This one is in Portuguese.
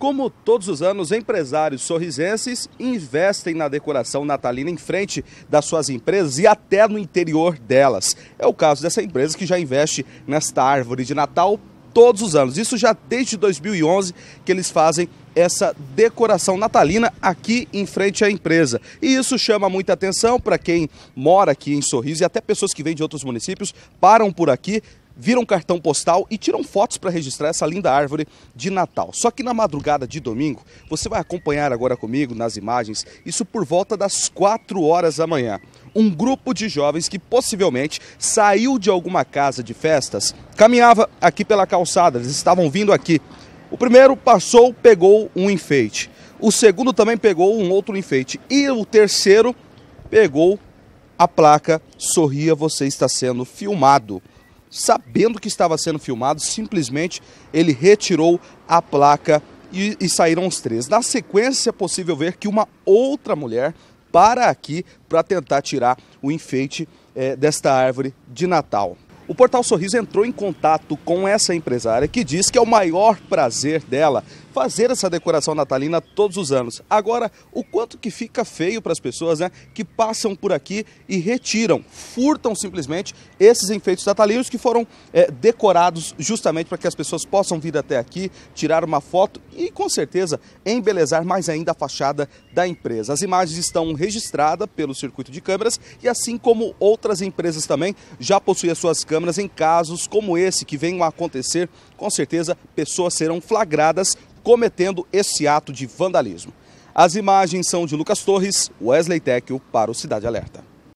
Como todos os anos, empresários sorrisenses investem na decoração natalina em frente das suas empresas e até no interior delas. É o caso dessa empresa que já investe nesta árvore de Natal todos os anos. Isso já desde 2011 que eles fazem essa decoração natalina aqui em frente à empresa. E isso chama muita atenção para quem mora aqui em Sorriso e até pessoas que vêm de outros municípios param por aqui, viram cartão postal e tiram fotos para registrar essa linda árvore de Natal. Só que na madrugada de domingo, você vai acompanhar agora comigo nas imagens, isso por volta das 4 horas da manhã. Um grupo de jovens que possivelmente saiu de alguma casa de festas caminhava aqui pela calçada, eles estavam vindo aqui. O primeiro passou, pegou um enfeite. O segundo também pegou um outro enfeite. E o terceiro pegou a placa Sorria, você está sendo filmado sabendo que estava sendo filmado, simplesmente ele retirou a placa e, e saíram os três. Na sequência, é possível ver que uma outra mulher para aqui para tentar tirar o enfeite é, desta árvore de Natal. O Portal Sorriso entrou em contato com essa empresária que diz que é o maior prazer dela fazer essa decoração natalina todos os anos. Agora, o quanto que fica feio para as pessoas né, que passam por aqui e retiram, furtam simplesmente esses enfeites natalinos que foram é, decorados justamente para que as pessoas possam vir até aqui, tirar uma foto e com certeza embelezar mais ainda a fachada da empresa. As imagens estão registradas pelo circuito de câmeras e assim como outras empresas também já possuem as suas câmeras em casos como esse que venham a acontecer, com certeza pessoas serão flagradas cometendo esse ato de vandalismo. As imagens são de Lucas Torres, Wesley Tecchio para o Cidade Alerta.